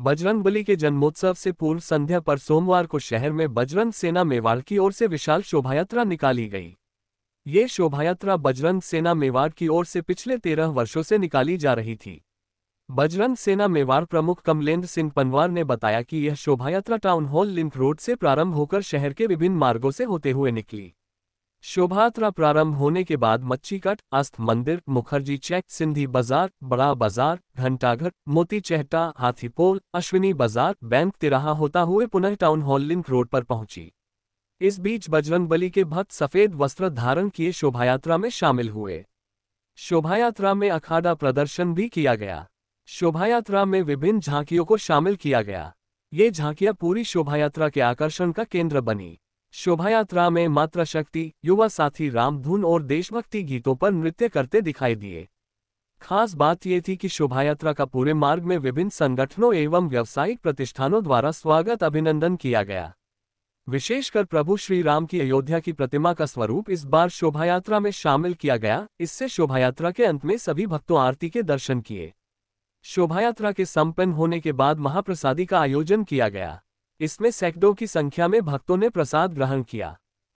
बजरंग बली के जन्मोत्सव से पूर्व संध्या पर सोमवार को शहर में बजरंग सेना मेवाड़ की ओर से विशाल शोभायात्रा निकाली गई ये शोभायात्रा बजरंग सेना मेवाड़ की ओर से पिछले तेरह वर्षों से निकाली जा रही थी बजरंग सेना मेवाड़ प्रमुख कमलेंद्र सिंह पनवार ने बताया कि यह शोभायात्रा टाउन हॉल लिंक रोड से प्रारंभ होकर शहर के विभिन्न मार्गों से होते हुए निकली शोभायात्रा प्रारंभ होने के बाद मच्छीकट अस्थ मंदिर मुखर्जी चेक सिंधी बाजार बड़ा बाजार घंटाघर मोती चेहटा हाथीपोल अश्विनी बाजार बैंक तिराहा होता हुए पुनः टाउन हॉल लिंक रोड पर पहुंची इस बीच बजरंग बली के भक्त सफेद वस्त्र धारण किए शोभायात्रा में शामिल हुए शोभायात्रा में अखाड़ा प्रदर्शन भी किया गया शोभायात्रा में विभिन्न झांकियों को शामिल किया गया ये झांकियां पूरी शोभायात्रा के आकर्षण का केंद्र बनी शोभायात्रा में मात्र शक्ति युवा साथी रामधुन और देशभक्ति गीतों पर नृत्य करते दिखाई दिए खास बात ये थी कि शोभायात्रा का पूरे मार्ग में विभिन्न संगठनों एवं व्यावसायिक प्रतिष्ठानों द्वारा स्वागत अभिनंदन किया गया विशेषकर प्रभु श्री राम की अयोध्या की प्रतिमा का स्वरूप इस बार शोभायात्रा में शामिल किया गया इससे शोभायात्रा के अंत में सभी भक्तों आरती के दर्शन किए शोभायात्रा के संपन्न होने के बाद महाप्रसादी का आयोजन किया गया इसमें सैकड़ों की संख्या में भक्तों ने प्रसाद ग्रहण किया